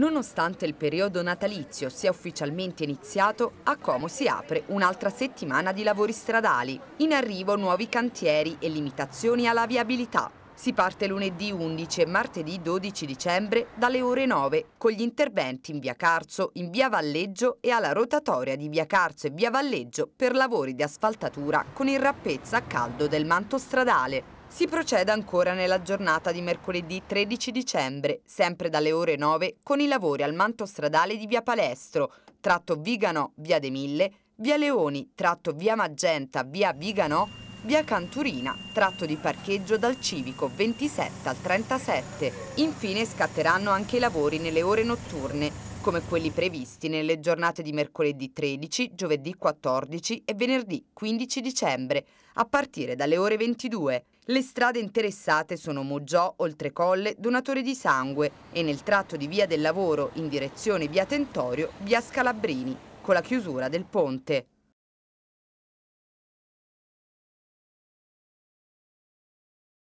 Nonostante il periodo natalizio sia ufficialmente iniziato, a Como si apre un'altra settimana di lavori stradali. In arrivo nuovi cantieri e limitazioni alla viabilità. Si parte lunedì 11 e martedì 12 dicembre dalle ore 9 con gli interventi in via Carzo, in via Valleggio e alla rotatoria di via Carzo e via Valleggio per lavori di asfaltatura con il rappezza a caldo del manto stradale. Si procede ancora nella giornata di mercoledì 13 dicembre, sempre dalle ore 9, con i lavori al manto stradale di Via Palestro, tratto Vigano, Via De Mille, Via Leoni, tratto Via Magenta, Via Vigano, Via Canturina, tratto di parcheggio dal civico 27 al 37. Infine scatteranno anche i lavori nelle ore notturne, come quelli previsti nelle giornate di mercoledì 13, giovedì 14 e venerdì 15 dicembre, a partire dalle ore 22. Le strade interessate sono Moggiò, Oltrecolle, Donatore di Sangue e nel tratto di Via del Lavoro in direzione Via Tentorio, Via Scalabrini, con la chiusura del ponte.